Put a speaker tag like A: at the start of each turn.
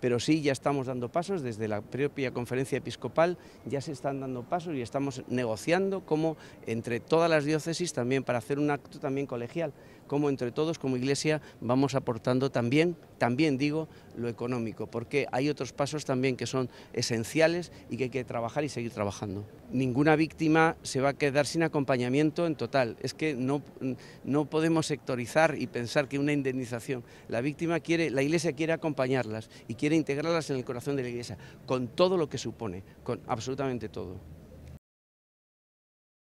A: pero sí ya estamos dando pasos, desde la propia conferencia episcopal ya se están dando pasos y estamos negociando como entre todas las diócesis también para hacer un acto también colegial, como entre todos como iglesia vamos aportando también, también digo, lo económico, porque hay otros pasos también que son esenciales y que hay que trabajar y seguir trabajando. Ninguna víctima se va a quedar sin acompañamiento en total, es que no, no podemos sectorizar y pensar que una indemnización, la víctima quiere, la iglesia quiere acompañarlas y quiere integrarlas en el corazón de la Iglesia, con todo lo que supone, con absolutamente todo.